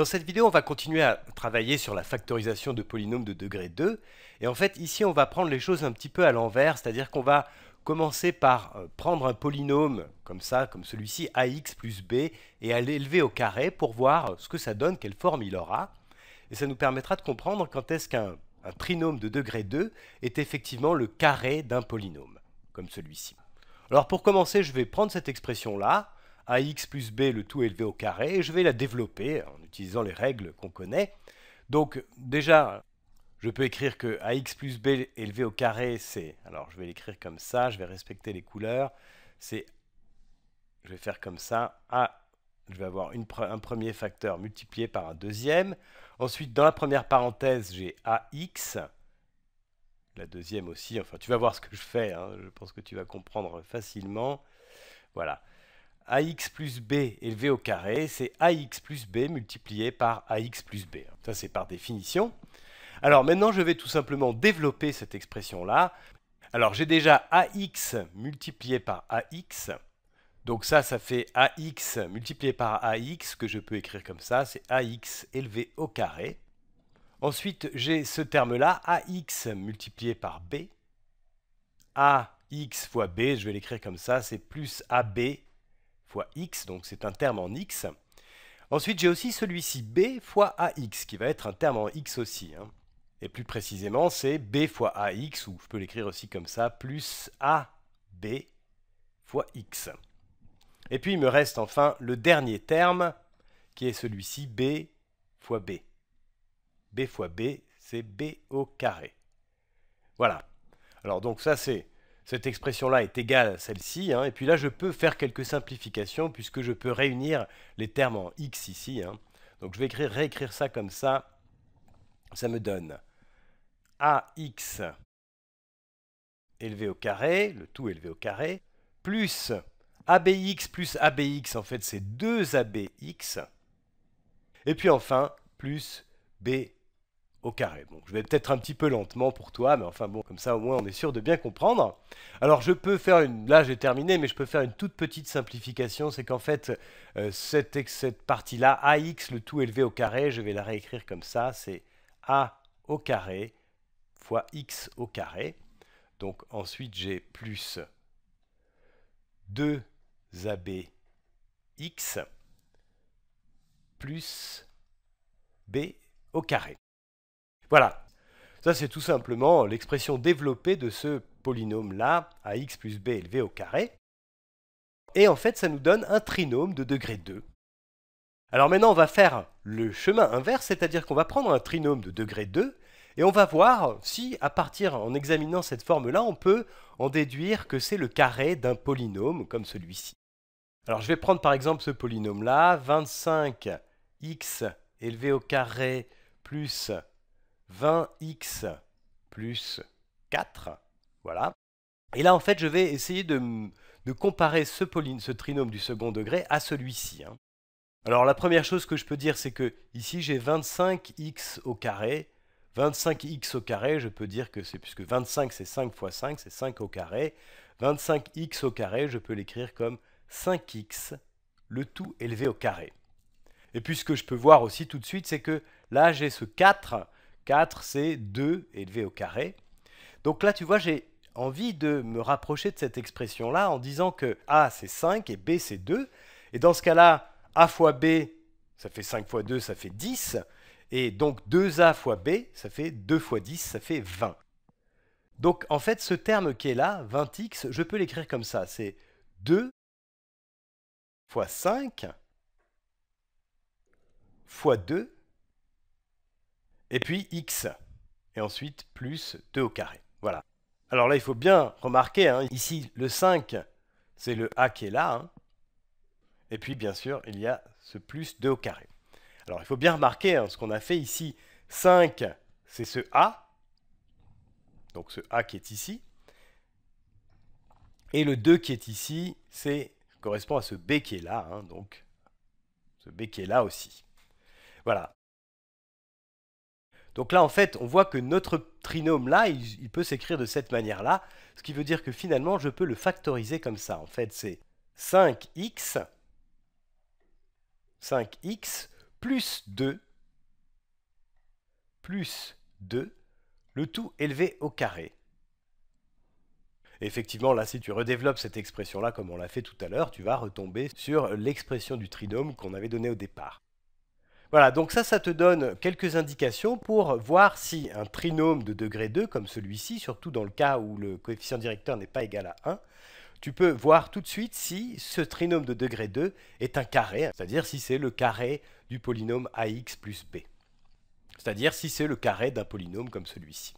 Dans cette vidéo, on va continuer à travailler sur la factorisation de polynômes de degré 2. Et en fait, ici, on va prendre les choses un petit peu à l'envers, c'est-à-dire qu'on va commencer par euh, prendre un polynôme comme ça, comme celui-ci, ax plus b, et à l'élever au carré pour voir euh, ce que ça donne, quelle forme il aura. Et ça nous permettra de comprendre quand est-ce qu'un trinôme de degré 2 est effectivement le carré d'un polynôme, comme celui-ci. Alors pour commencer, je vais prendre cette expression-là, ax plus b, le tout élevé au carré, et je vais la développer en utilisant les règles qu'on connaît. Donc déjà, je peux écrire que ax plus b élevé au carré, c'est... Alors je vais l'écrire comme ça, je vais respecter les couleurs. C'est... Je vais faire comme ça. A, ah, je vais avoir un premier facteur multiplié par un deuxième. Ensuite, dans la première parenthèse, j'ai ax. La deuxième aussi. Enfin, tu vas voir ce que je fais. Hein, je pense que tu vas comprendre facilement. Voilà ax plus b élevé au carré, c'est ax plus b multiplié par ax plus b. Ça, c'est par définition. Alors maintenant, je vais tout simplement développer cette expression-là. Alors j'ai déjà ax multiplié par ax. Donc ça, ça fait ax multiplié par ax, que je peux écrire comme ça, c'est ax élevé au carré. Ensuite, j'ai ce terme-là, ax multiplié par b. ax fois b, je vais l'écrire comme ça, c'est plus ab fois x, donc c'est un terme en x. Ensuite, j'ai aussi celui-ci, b fois ax, qui va être un terme en x aussi. Hein. Et plus précisément, c'est b fois ax, ou je peux l'écrire aussi comme ça, plus ab fois x. Et puis, il me reste enfin le dernier terme, qui est celui-ci, b fois b. b fois b, c'est b au carré. Voilà. Alors donc ça, c'est cette expression-là est égale à celle-ci, hein, et puis là je peux faire quelques simplifications puisque je peux réunir les termes en x ici. Hein. Donc je vais écrire, réécrire ça comme ça, ça me donne ax élevé au carré, le tout élevé au carré, plus abx plus abx, en fait c'est 2abx, et puis enfin plus b au carré. je vais peut-être un petit peu lentement pour toi, mais enfin bon, comme ça au moins on est sûr de bien comprendre. Alors je peux faire une... Là j'ai terminé, mais je peux faire une toute petite simplification, c'est qu'en fait, euh, cette, cette partie-là, ax, le tout élevé au carré, je vais la réécrire comme ça, c'est a au carré fois x au carré. Donc ensuite j'ai plus 2ab x plus b au carré. Voilà. Ça, c'est tout simplement l'expression développée de ce polynôme-là, à x plus b élevé au carré. Et en fait, ça nous donne un trinôme de degré 2. Alors maintenant, on va faire le chemin inverse, c'est-à-dire qu'on va prendre un trinôme de degré 2, et on va voir si, à partir, en examinant cette forme-là, on peut en déduire que c'est le carré d'un polynôme comme celui-ci. Alors je vais prendre par exemple ce polynôme-là, 25x élevé au carré plus 20x plus 4. Voilà. Et là, en fait, je vais essayer de, comparer ce, ce, trinôme du second degré à celui-ci. Hein. Alors, la première chose que je peux dire, c'est que ici, j'ai 25x au carré. 25x au carré, je peux dire que c'est puisque 25 c'est 5 fois 5, c'est 5 au carré. 25x au carré, je peux l'écrire comme 5x, le tout élevé au carré. Et puis ce que je peux voir aussi tout de suite, c'est que là j'ai ce 4 4, c'est 2 élevé au carré. Donc là, tu vois, j'ai envie de me rapprocher de cette expression-là en disant que A, c'est 5 et B, c'est 2. Et dans ce cas-là, A fois B, ça fait 5 fois 2, ça fait 10. Et donc 2A fois B, ça fait 2 fois 10, ça fait 20. Donc en fait, ce terme qui est là, 20x, je peux l'écrire comme ça. C'est 2 fois 5 fois 2 et puis x, et ensuite plus 2 au carré. Voilà. Alors là, il faut bien remarquer, hein, ici, le 5, c'est le a qui est là, hein. et puis bien sûr, il y a ce plus 2 au carré. Alors il faut bien remarquer hein, ce qu'on a fait ici, 5, c'est ce a, donc ce a qui est ici, et le 2 qui est ici, c'est correspond à ce b qui est là, donc ce b qui est là aussi. Voilà. Donc là, en fait, on voit que notre trinôme là, il, peut s'écrire de cette manière-là, ce qui veut dire que finalement, je peux le factoriser comme ça. En fait, c'est 5x, 5x plus 2, plus 2, le tout élevé au carré. effectivement, là, si tu redéveloppes cette expression-là comme on l'a fait tout à l'heure, tu vas retomber sur l'expression du trinôme qu'on avait donnée au départ. Voilà, donc ça, ça te donne quelques indications pour voir si un trinôme de degré 2, comme celui-ci, surtout dans le cas où le coefficient directeur n'est pas égal à 1, tu peux voir tout de suite si ce trinôme de degré 2 est un carré, c'est-à-dire si c'est le carré du polynôme ax plus b. c'est-à-dire si c'est le carré d'un polynôme comme celui-ci.